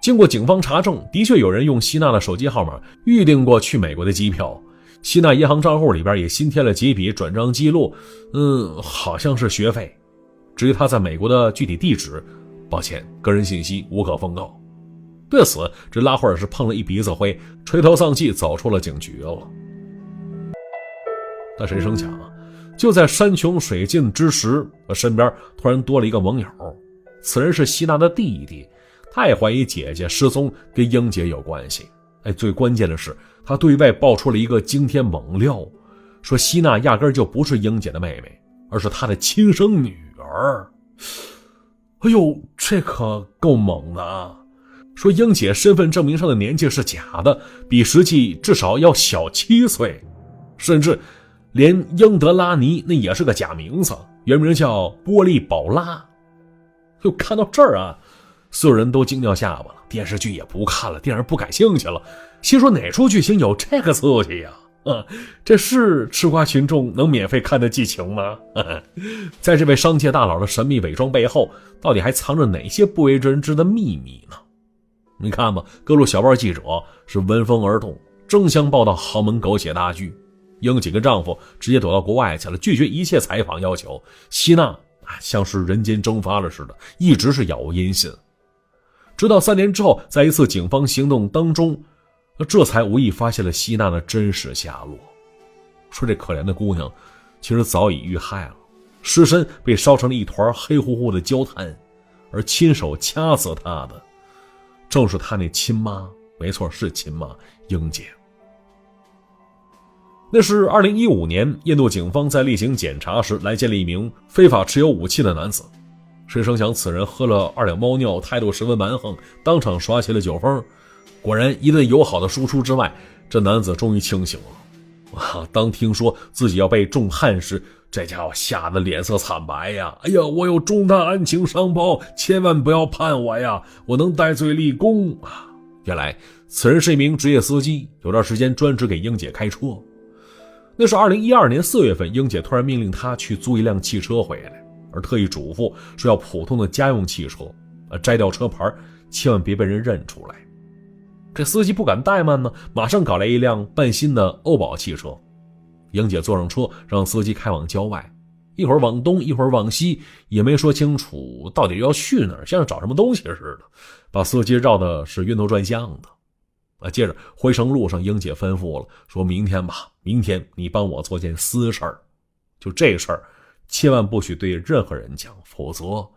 经过警方查证，的确有人用希娜的手机号码预订过去美国的机票。希娜银行账户里边也新添了几笔转账记录，嗯，好像是学费。至于她在美国的具体地址，抱歉，个人信息无可奉告。对此，这拉霍尔是碰了一鼻子灰，垂头丧气走出了警局了。但谁成想，就在山穷水尽之时，我身边突然多了一个盟友。此人是希娜的弟弟，他也怀疑姐姐失踪跟英姐有关系。哎，最关键的是，他对外爆出了一个惊天猛料，说希娜压根就不是英姐的妹妹，而是他的亲生女儿。哎呦，这可够猛的！啊！说英姐身份证明上的年纪是假的，比实际至少要小七岁，甚至连英德拉尼那也是个假名字，原名叫波利宝拉。又看到这儿啊，所有人都惊掉下巴了，电视剧也不看了，电影不感兴趣了，心说哪出剧情有这个刺激呀？这是吃瓜群众能免费看的剧情吗？在这位商界大佬的神秘伪装背后，到底还藏着哪些不为人知的秘密呢？你看吧，各路小报记者是闻风而动，争相报道豪门狗血大剧。英姐跟丈夫直接躲到国外去了，拒绝一切采访要求。希娜啊，像是人间蒸发了似的，一直是杳无音信。直到三年之后，在一次警方行动当中。那这才无意发现了希娜的真实下落，说这可怜的姑娘其实早已遇害了，尸身被烧成了一团黑乎乎的焦炭，而亲手掐死她的正是她那亲妈，没错，是亲妈英姐。那是二零一五年，印度警方在例行检查时，来见了一名非法持有武器的男子，谁成想此人喝了二两猫尿，态度十分蛮横，当场耍起了酒疯。果然，一顿友好的输出之外，这男子终于清醒了。啊，当听说自己要被重判时，这家伙吓得脸色惨白呀！哎呀，我有重大案情，伤报，千万不要判我呀！我能戴罪立功啊！原来此人是一名职业司机，有段时间专职给英姐开车。那是二零一二年四月份，英姐突然命令他去租一辆汽车回来，而特意嘱咐说要普通的家用汽车，啊，摘掉车牌，千万别被人认出来。这司机不敢怠慢呢，马上搞来一辆半新的欧宝汽车。英姐坐上车，让司机开往郊外，一会儿往东，一会儿往西，也没说清楚到底要去哪儿，像是找什么东西似的，把司机绕的是晕头转向的。啊，接着回程路上，英姐吩咐了，说明天吧，明天你帮我做件私事儿，就这事儿，千万不许对任何人讲，否则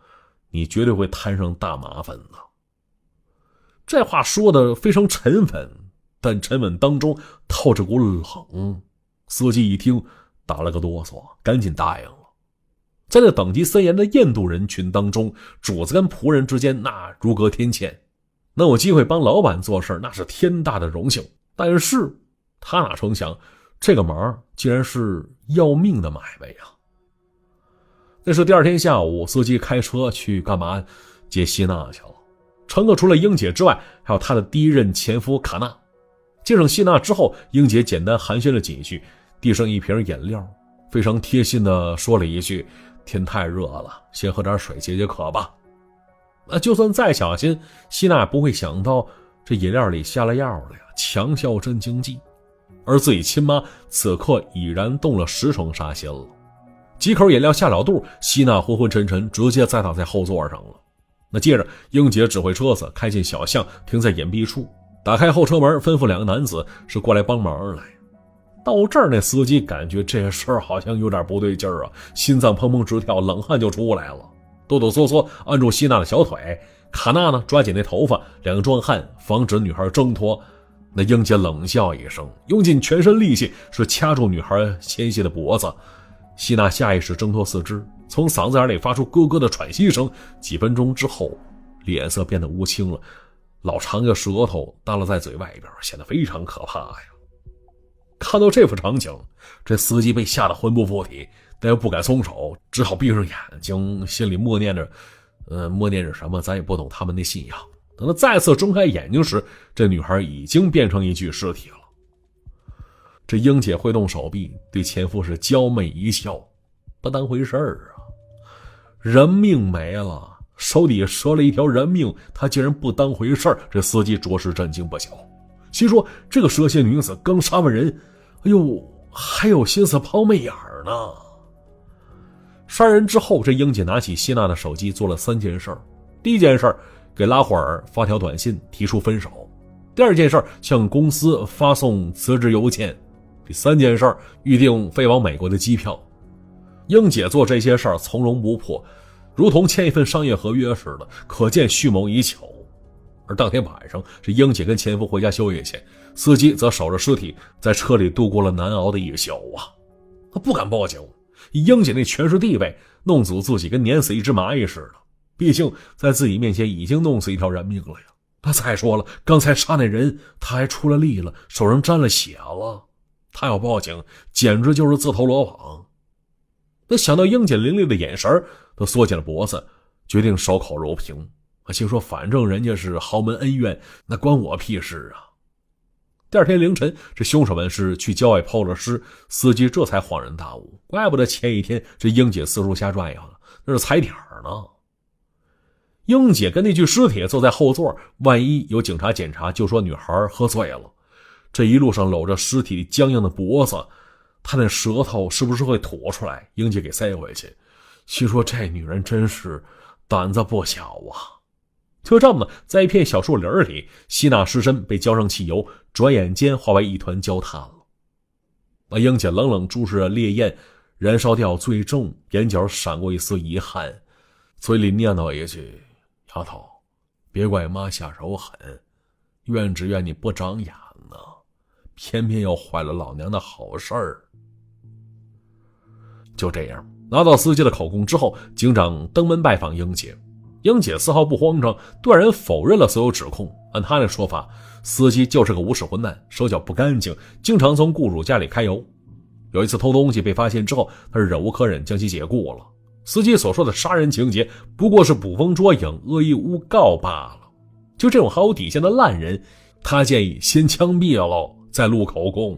你绝对会摊上大麻烦的。这话说的非常沉稳，但沉稳当中透着股冷。司机一听，打了个哆嗦，赶紧答应了。在这等级森严的印度人群当中，主子跟仆人之间那如隔天堑，能有机会帮老板做事，那是天大的荣幸。但是，他哪成想，这个忙竟然是要命的买卖呀！那是第二天下午，司机开车去干嘛？接希娜去了。乘客除了英姐之外，还有她的第一任前夫卡纳。接上希娜之后，英姐简单寒暄了几句，递上一瓶饮料，非常贴心的说了一句：“天太热了，先喝点水解解渴吧。”啊，就算再小心，希娜也不会想到这饮料里下了药了呀！强效镇静剂，而自己亲妈此刻已然动了十成杀心了。几口饮料下了肚，希娜昏昏沉沉，直接栽倒在后座上了。那接着，英姐指挥车子开进小巷，停在隐蔽处，打开后车门，吩咐两个男子是过来帮忙来。到这儿，那司机感觉这事儿好像有点不对劲儿啊，心脏砰砰直跳，冷汗就出来了，哆哆嗦嗦按住希娜的小腿。卡纳呢，抓紧那头发，两个壮汉防止女孩挣脱。那英姐冷笑一声，用尽全身力气是掐住女孩纤细的脖子。希娜下意识挣脱四肢。从嗓子眼里发出咯咯的喘息声，几分钟之后，脸色变得乌青了，老长的舌头耷拉在嘴外边，显得非常可怕呀。看到这幅场景，这司机被吓得魂不附体，但又不敢松手，只好闭上眼睛，心里默念着，呃，默念着什么，咱也不懂他们的信仰。等他再次睁开眼睛时，这女孩已经变成一具尸体了。这英姐挥动手臂，对前夫是娇媚一笑，不当回事儿啊。人命没了，手底下折了一条人命，他竟然不当回事儿。这司机着实震惊不小，心说这个蛇蝎女子刚杀完人，哎呦，还有心思抛媚眼呢。杀人之后，这英姐拿起谢娜的手机做了三件事：第一件事，给拉霍儿发条短信，提出分手；第二件事，向公司发送辞职邮件；第三件事，预定飞往美国的机票。英姐做这些事儿从容不迫。如同签一份商业合约似的，可见蓄谋已久。而当天晚上，这英姐跟前夫回家休息去，司机则守着尸体在车里度过了难熬的夜宵啊！他不敢报警，以英姐那权势地位，弄死自己跟碾死一只蚂蚁似的。毕竟在自己面前已经弄死一条人命了呀！那再说了，刚才杀那人他还出了力了，手上沾了血了，他要报警简直就是自投罗网。那想到英姐凌厉的眼神都缩紧了脖子，决定守口如瓶。啊，心说，反正人家是豪门恩怨，那关我屁事啊！第二天凌晨，这凶手们是去郊外抛了尸，司机这才恍然大悟，怪不得前一天这英姐四处瞎转悠了，那是踩点呢。英姐跟那具尸体坐在后座，万一有警察检查，就说女孩喝醉了。这一路上搂着尸体僵硬的脖子，她那舌头是不是会吐出来？英姐给塞回去。心说：“这女人真是胆子不小啊！”就这么在一片小树林里，希娜尸身被浇上汽油，转眼间化为一团焦炭了。那英姐冷冷注视着烈焰燃烧掉，最重，眼角闪过一丝遗憾，嘴里念叨一句：“丫头，别怪妈下手狠，怨只怨你不长眼啊，偏偏要坏了老娘的好事儿。”就这样。拿到司机的口供之后，警长登门拜访英姐。英姐丝毫不慌张，断然否认了所有指控。按她的说法，司机就是个无耻混蛋，手脚不干净，经常从雇主家里揩油。有一次偷东西被发现之后，他是忍无可忍，将其解雇了。司机所说的杀人情节不过是捕风捉影、恶意诬告罢了。就这种毫无底线的烂人，他建议先枪毙喽，再录口供。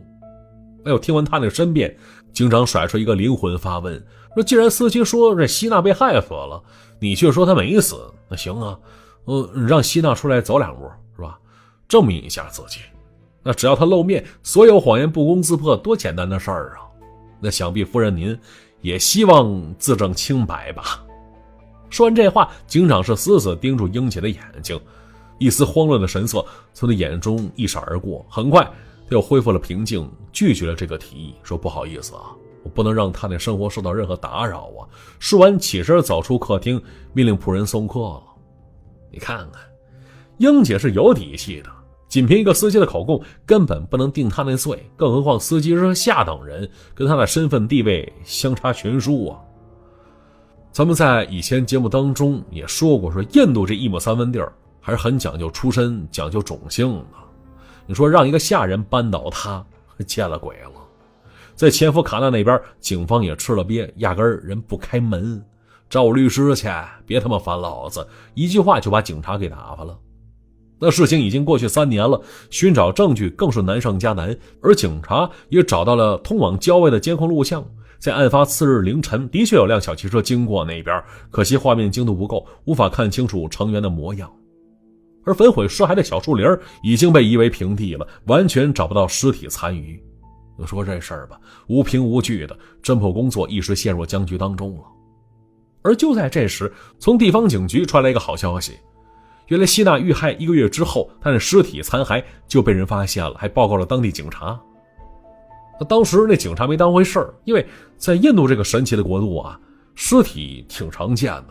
哎呦，听完他那个申辩，警长甩出一个灵魂发问。说，既然司机说这希娜被害死了，你却说她没死，那行啊，嗯，让希娜出来走两步是吧，证明一下自己。那只要她露面，所有谎言不攻自破，多简单的事儿啊。那想必夫人您也希望自证清白吧？说完这话，警长是死死盯住英姐的眼睛，一丝慌乱的神色从她眼中一闪而过，很快他又恢复了平静，拒绝了这个提议，说不好意思啊。我不能让他那生活受到任何打扰啊！说完，起身走出客厅，命令仆人送客了。你看看，英姐是有底气的，仅凭一个司机的口供，根本不能定他那罪，更何况司机是下等人，跟他的身份地位相差悬殊啊！咱们在以前节目当中也说过，说印度这一亩三分地儿还是很讲究出身、讲究种姓的。你说让一个下人扳倒他，见了鬼了！在前夫卡纳那边，警方也吃了瘪，压根儿人不开门。找律师去，别他妈烦老子！一句话就把警察给打发了。那事情已经过去三年了，寻找证据更是难上加难。而警察也找到了通往郊外的监控录像，在案发次日凌晨，的确有辆小汽车经过那边。可惜画面精度不够，无法看清楚成员的模样。而焚毁尸骸的小树林已经被夷为平地了，完全找不到尸体残余。就说这事儿吧，无凭无据的侦破工作一时陷入僵局当中了。而就在这时，从地方警局传来一个好消息：原来希娜遇害一个月之后，她的尸体残骸就被人发现了，还报告了当地警察。那当时那警察没当回事儿，因为在印度这个神奇的国度啊，尸体挺常见的。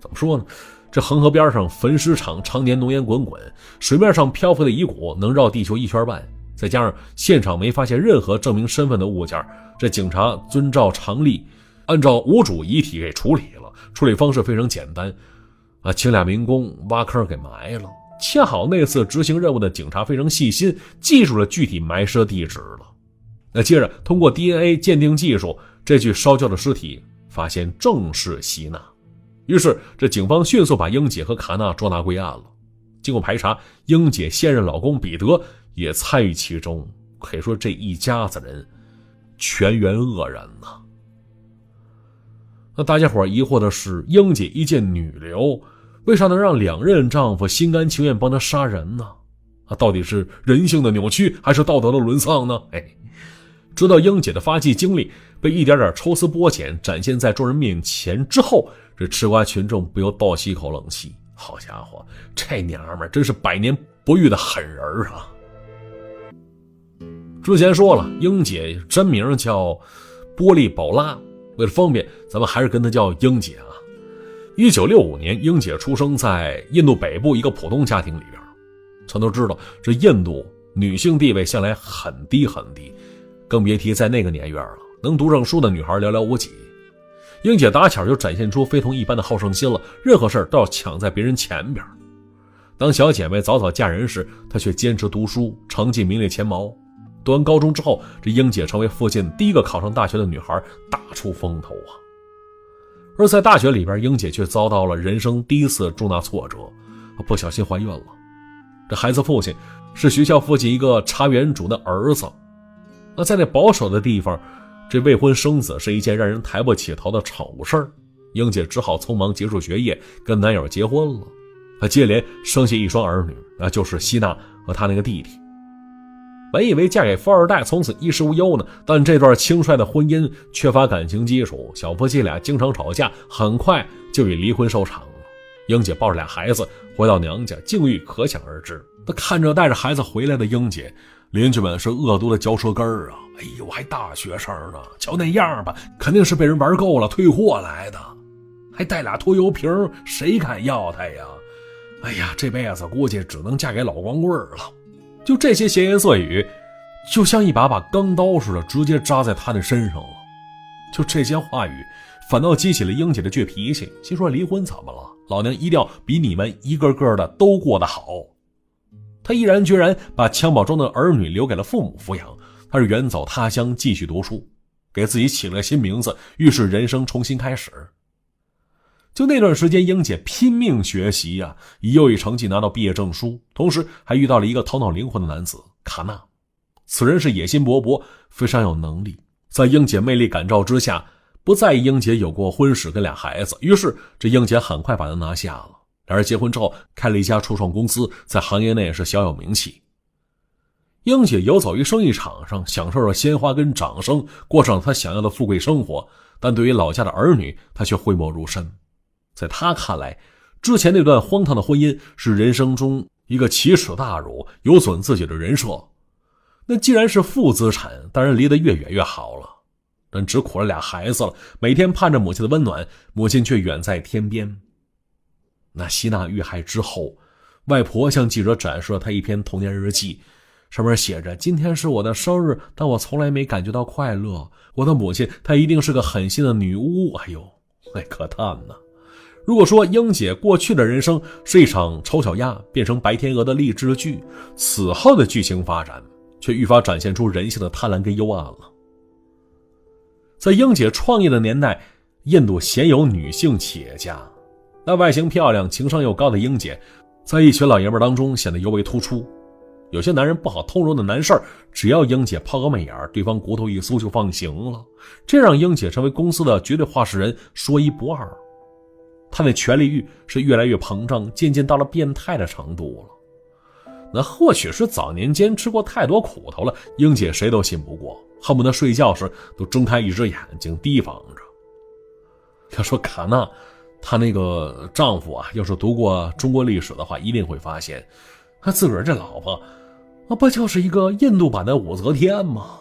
怎么说呢？这恒河边上焚尸场常年浓烟滚滚，水面上漂浮的遗骨能绕地球一圈半。再加上现场没发现任何证明身份的物件，这警察遵照常例，按照无主遗体给处理了。处理方式非常简单，啊，请俩民工挖坑给埋了。恰好那次执行任务的警察非常细心，记住了具体埋设地址了。那接着通过 DNA 鉴定技术，这具烧焦的尸体发现正是希娜，于是这警方迅速把英姐和卡纳捉拿归案了。经过排查，英姐现任老公彼得。也参与其中，可以说这一家子人全员愕然呐。那大家伙疑惑的是，英姐一介女流，为啥能让两任丈夫心甘情愿帮她杀人呢？啊，到底是人性的扭曲，还是道德的沦丧呢？哎，直到英姐的发迹经历被一点点抽丝剥茧展现在众人面前之后，这吃瓜群众不由倒吸一口冷气。好家伙，这娘们真是百年不遇的狠人啊！之前说了，英姐真名叫波利宝拉，为了方便，咱们还是跟她叫英姐啊。一九六五年，英姐出生在印度北部一个普通家庭里边。咱都知道，这印度女性地位向来很低很低，更别提在那个年月了，能读上书的女孩寥寥无几。英姐打小就展现出非同一般的好胜心了，任何事都要抢在别人前边。当小姐妹早早嫁人时，她却坚持读书，成绩名列前茅。读完高中之后，这英姐成为附近第一个考上大学的女孩，大出风头啊。而在大学里边，英姐却遭到了人生第一次重大挫折，不小心怀孕了。这孩子父亲是学校附近一个茶园主的儿子。那在那保守的地方，这未婚生子是一件让人抬不起头的丑事儿。英姐只好匆忙结束学业，跟男友结婚了。她接连生下一双儿女，那就是希娜和她那个弟弟。本以为嫁给富二代，从此衣食无忧呢，但这段轻率的婚姻缺乏感情基础，小夫妻俩经常吵架，很快就以离婚收场了。英姐抱着俩孩子回到娘家，境遇可想而知。她看着带着孩子回来的英姐，邻居们是恶毒的嚼舌根儿啊！哎呦，还大学生呢，瞧那样吧，肯定是被人玩够了退货来的，还带俩拖油瓶，谁敢要她呀？哎呀，这辈子估计只能嫁给老光棍了。就这些闲言碎语，就像一把把钢刀似的，直接扎在他的身上了。就这些话语，反倒激起了英姐的倔脾气。心说离婚怎么了？老娘一定要比你们一个个的都过得好。他毅然决然把襁褓中的儿女留给了父母抚养，他是远走他乡继续读书，给自己起了新名字，预示人生重新开始。就那段时间，英姐拼命学习呀，以优异成绩拿到毕业证书，同时还遇到了一个头脑灵活的男子卡纳。此人是野心勃勃，非常有能力。在英姐魅力感召之下，不在意英姐有过婚史跟俩孩子。于是，这英姐很快把他拿下了。两人结婚之后，开了一家初创公司，在行业内也是小有名气。英姐游走于生意场上，享受着鲜花跟掌声，过上了她想要的富贵生活。但对于老家的儿女，她却讳莫如深。在他看来，之前那段荒唐的婚姻是人生中一个奇耻大辱，有损自己的人设。那既然是负资产，当然离得越远越好了。但只苦了俩孩子了，每天盼着母亲的温暖，母亲却远在天边。那希娜遇害之后，外婆向记者展示了她一篇童年日记，上面写着：“今天是我的生日，但我从来没感觉到快乐。我的母亲，她一定是个狠心的女巫。”哎呦，那可叹哪！如果说英姐过去的人生是一场丑小鸭变成白天鹅的励志剧，此后的剧情发展却愈发展现出人性的贪婪跟幽暗了。在英姐创业的年代，印度鲜有女性企业家，那外形漂亮、情商又高的英姐，在一群老爷们当中显得尤为突出。有些男人不好通融的难事儿，只要英姐抛个媚眼儿，对方骨头一酥就放行了，这让英姐成为公司的绝对话事人，说一不二。他那权力欲是越来越膨胀，渐渐到了变态的程度了。那或许是早年间吃过太多苦头了，英姐谁都信不过，恨不得睡觉时都睁开一只眼睛提防着。要说卡纳，她那个丈夫啊，要是读过中国历史的话，一定会发现，他自个儿这老婆，啊，不就是一个印度版的武则天吗？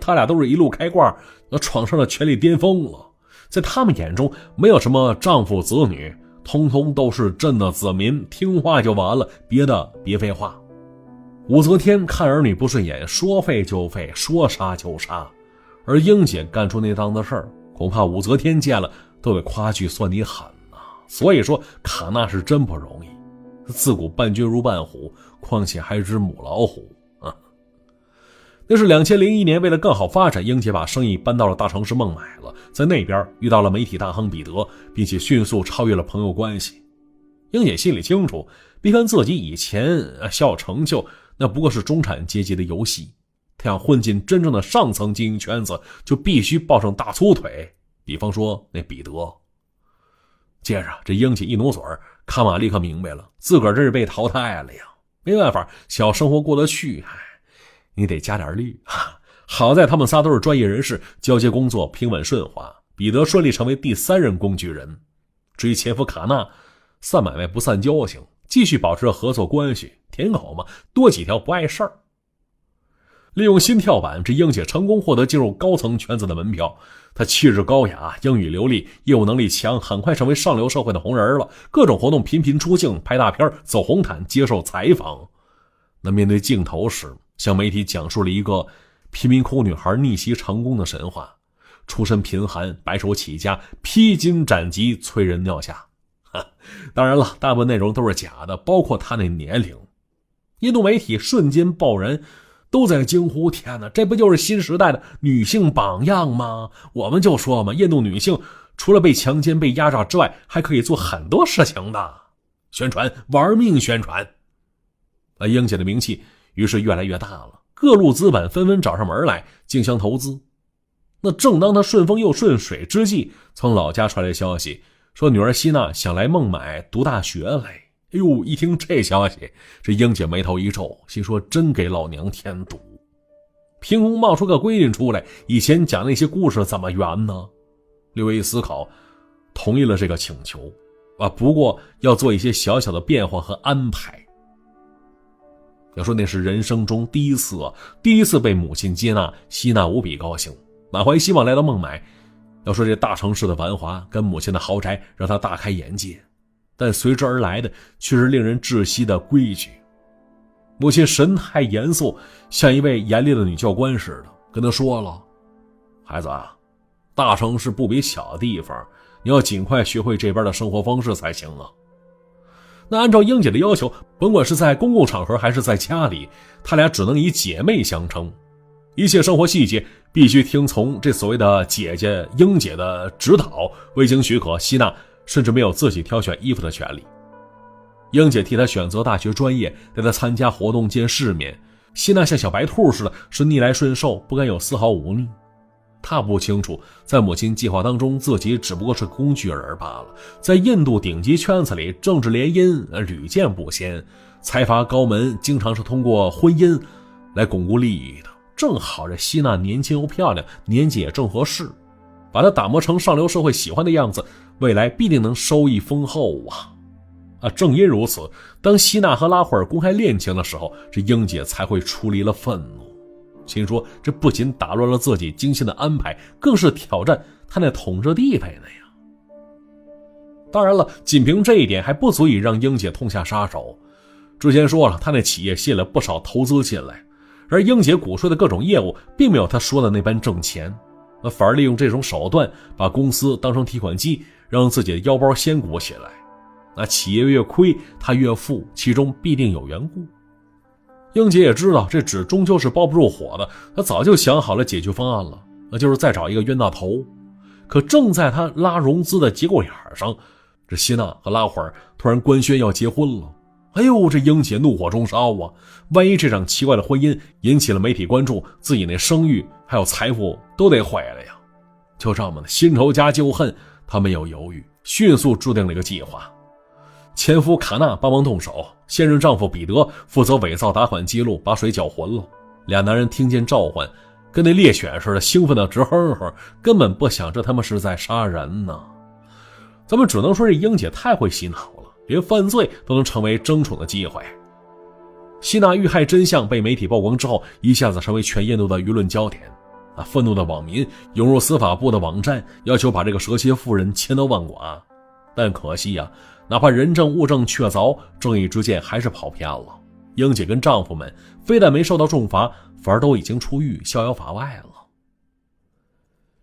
他俩都是一路开挂，那闯上了权力巅峰了。在他们眼中，没有什么丈夫、子女，通通都是朕的子民，听话就完了，别的别废话。武则天看儿女不顺眼，说废就废，说杀就杀。而英姐干出那档子事儿，恐怕武则天见了都得夸句算你狠呐。所以说，卡纳是真不容易。自古伴君如伴虎，况且还是只母老虎。那是两千零一年，为了更好发展，英姐把生意搬到了大城市孟买。了，在那边遇到了媒体大亨彼得，并且迅速超越了朋友关系。英姐心里清楚，别看自己以前小有成就，那不过是中产阶级的游戏。她想混进真正的上层精英圈子，就必须抱上大粗腿，比方说那彼得。接着，这英姐一努嘴，卡玛立刻明白了，自个儿这是被淘汰了呀。没办法，小生活过得去，还。你得加点力哈。好在他们仨都是专业人士，交接工作平稳顺滑。彼得顺利成为第三人工具人。至于前夫卡纳，散买卖不散交情，继续保持着合作关系，舔狗嘛，多几条不碍事儿。利用心跳板，这英姐成功获得进入高层圈子的门票。她气质高雅，英语流利，业务能力强，很快成为上流社会的红人了。各种活动频频出镜，拍大片，走红毯，接受采访。那面对镜头时，向媒体讲述了一个贫民窟女孩逆袭成功的神话，出身贫寒，白手起家，披荆斩棘，催人尿下。当然了，大部分内容都是假的，包括她那年龄。印度媒体瞬间爆燃，都在惊呼：“天哪，这不就是新时代的女性榜样吗？”我们就说嘛，印度女性除了被强奸、被压榨之外，还可以做很多事情的宣传，玩命宣传。啊，英姐的名气。于是越来越大了，各路资本纷纷找上门来，竞相投资。那正当他顺风又顺水之际，从老家传来消息，说女儿希娜想来孟买读大学来。哎呦，一听这消息，这英姐眉头一皱，心说真给老娘添堵，凭空冒出个闺女出来，以前讲那些故事怎么圆呢？六一思考，同意了这个请求，啊，不过要做一些小小的变化和安排。要说那是人生中第一次，第一次被母亲接纳、吸纳，无比高兴，满怀希望来到孟买。要说这大城市的繁华跟母亲的豪宅，让她大开眼界，但随之而来的却是令人窒息的规矩。母亲神态严肃，像一位严厉的女教官似的，跟他说了：“孩子啊，大城市不比小地方，你要尽快学会这边的生活方式才行啊。”那按照英姐的要求，甭管是在公共场合还是在家里，他俩只能以姐妹相称，一切生活细节必须听从这所谓的姐姐英姐的指导，未经许可，希娜甚至没有自己挑选衣服的权利。英姐替她选择大学专业，带她参加活动见世面，希娜像小白兔似的，是逆来顺受，不敢有丝毫忤逆。他不清楚，在母亲计划当中，自己只不过是工具人罢了。在印度顶级圈子里，政治联姻屡见不鲜，财阀高门经常是通过婚姻来巩固利益的。正好这希娜年轻又漂亮，年纪也正合适，把她打磨成上流社会喜欢的样子，未来必定能收益丰厚啊！啊，正因如此，当希娜和拉霍尔公开恋情的时候，这英姐才会出离了愤怒。心说：“这不仅打乱了自己精心的安排，更是挑战他那统治地位的呀。”当然了，仅凭这一点还不足以让英姐痛下杀手。之前说了，他那企业吸引了不少投资进来，而英姐鼓吹的各种业务并没有他说的那般挣钱，那反而利用这种手段把公司当成提款机，让自己的腰包先鼓起来。那企业越亏，他越富，其中必定有缘故。英姐也知道这纸终究是包不住火的，她早就想好了解决方案了，那就是再找一个冤大头。可正在她拉融资的节骨眼上，这希娜和拉虎儿突然官宣要结婚了。哎呦，这英姐怒火中烧啊！万一这场奇怪的婚姻引起了媒体关注，自己那声誉还有财富都得毁了呀！就这么的新仇加旧恨，她没有犹豫，迅速制定了一个计划。前夫卡纳帮忙动手，现任丈夫彼得负责伪造打款记录，把水搅浑了。俩男人听见召唤，跟那猎犬似的，兴奋的直哼哼，根本不想这他妈是在杀人呢。咱们只能说这英姐太会洗脑了，连犯罪都能成为争宠的机会。希娜遇害真相被媒体曝光之后，一下子成为全印度的舆论焦点。啊，愤怒的网民涌入司法部的网站，要求把这个蛇蝎妇人千刀万剐。但可惜呀。哪怕人证物证确凿，正义之剑还是跑偏了。英姐跟丈夫们非但没受到重罚，反而都已经出狱逍遥法外了。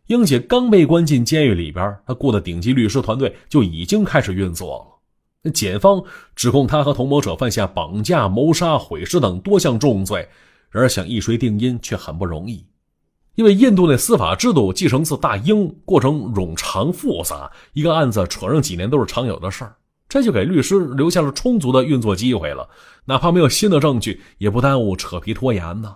英姐刚被关进监狱里边，她雇的顶级律师团队就已经开始运作了。检方指控她和同谋者犯下绑架、谋杀、毁尸等多项重罪，然而想一锤定音却很不容易，因为印度那司法制度继承自大英，过程冗长复杂，一个案子扯上几年都是常有的事儿。这就给律师留下了充足的运作机会了，哪怕没有新的证据，也不耽误扯皮拖延呢。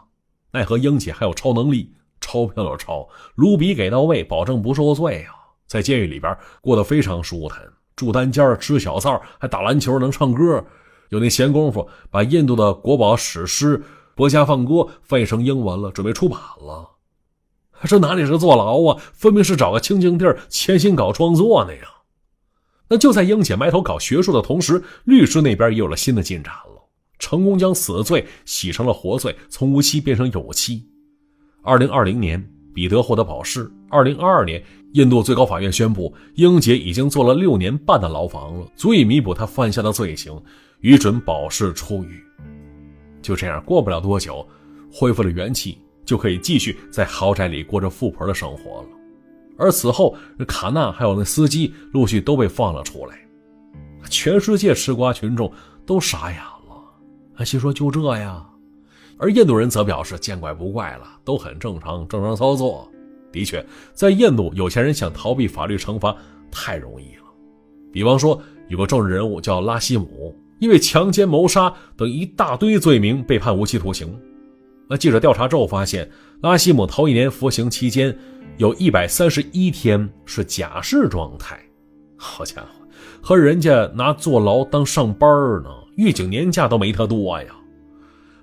奈何英姐还有超能力，钞票有超，卢比给到位，保证不受罪啊！在监狱里边过得非常舒坦，住单间吃小灶，还打篮球，能唱歌，有那闲工夫，把印度的国宝史诗《薄伽放歌》翻译成英文了，准备出版了。这哪里是坐牢啊？分明是找个清静地儿，潜心搞创作呢呀！那就在英姐埋头搞学术的同时，律师那边也有了新的进展了，成功将死罪洗成了活罪，从无期变成有期。二零二零年，彼得获得保释；二零二二年，印度最高法院宣布，英姐已经坐了六年半的牢房了，足以弥补她犯下的罪行，予准保释出狱。就这样，过不了多久，恢复了元气，就可以继续在豪宅里过着富婆的生活了。而此后，卡纳还有那司机陆续都被放了出来，全世界吃瓜群众都傻眼了。心说就这呀？而印度人则表示见怪不怪了，都很正常，正常操作。的确，在印度，有钱人想逃避法律惩罚太容易了。比方说，有个政治人物叫拉希姆，因为强奸、谋杀等一大堆罪名被判无期徒刑。那记者调查之后发现，拉希姆头一年服刑期间，有一百三十一天是假释状态。好家伙，和人家拿坐牢当上班呢，狱警年假都没他多呀。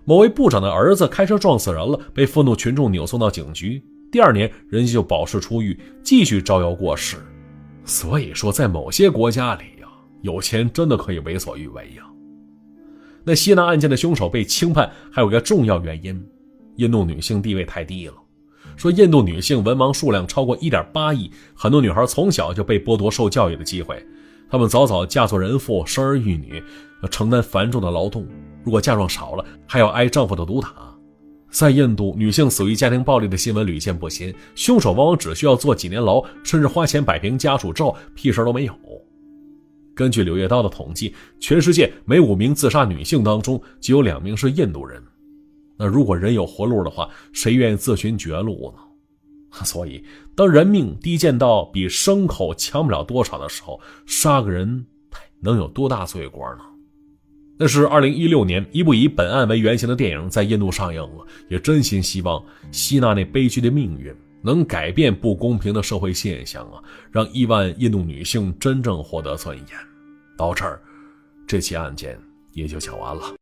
某位部长的儿子开车撞死人了，被愤怒群众扭送到警局。第二年，人家就保释出狱，继续招摇过市。所以说，在某些国家里呀，有钱真的可以为所欲为呀。那希腊案件的凶手被轻判，还有一个重要原因。印度女性地位太低了，说印度女性文盲数量超过一点八亿，很多女孩从小就被剥夺受教育的机会，她们早早嫁作人妇，生儿育女，承担繁重的劳动。如果嫁妆少了，还要挨丈夫的毒打。在印度，女性死于家庭暴力的新闻屡见不鲜，凶手往往只需要坐几年牢，甚至花钱摆平家属之后，屁事都没有。根据《柳叶刀》的统计，全世界每五名自杀女性当中，就有两名是印度人。那如果人有活路的话，谁愿意自寻绝路呢？所以，当人命低贱到比牲口强不了多少的时候，杀个人能有多大罪过呢？那是二零一六年，一部以本案为原型的电影在印度上映了。也真心希望吸纳那悲剧的命运能改变不公平的社会现象啊，让亿万印度女性真正获得尊严。到这儿，这起案件也就讲完了。